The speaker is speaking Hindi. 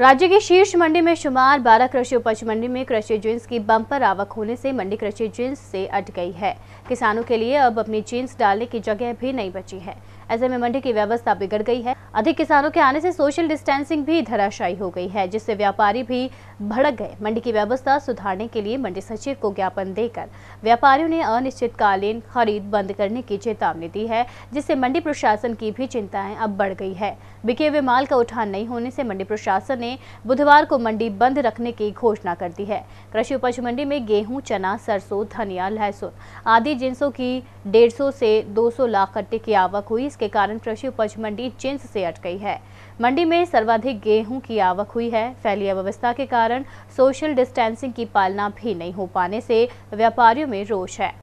राज्य की शीर्ष मंडी में शुमार बारह कृषि उपज मंडी में कृषि जींस की बम्पर आवक होने से मंडी कृषि जींस से अट गई है किसानों के लिए अब अपनी जींस डालने की जगह भी नहीं बची है ऐसे में मंडी की व्यवस्था बिगड़ गई है अधिक किसानों के आने से सोशल डिस्टेंसिंग भी धराशायी हो गई है जिससे व्यापारी भी भड़क गए मंडी की व्यवस्था सुधारने के लिए मंडी सचिव को ज्ञापन देकर व्यापारियों ने अनिश्चितकालीन खरीद बंद करने की चेतावनी दी है जिससे मंडी प्रशासन की भी चिंताएं अब बढ़ गई है बिके हुए माल का उठान नहीं होने से मंडी प्रशासन ने बुधवार को मंडी बंद रखने की घोषणा कर दी है कृषि उपज मंडी में गेहूं चना सरसों धनिया लहसुन आदि जिन्सों की 150 से 200 लाख कट्टे की आवक हुई इसके कारण कृषि उपज मंडी जिन्स से अट गई है मंडी में सर्वाधिक गेहूं की आवक हुई है फैली अव्यवस्था के कारण सोशल डिस्टेंसिंग की पालना भी नहीं हो पाने से व्यापारियों में रोष है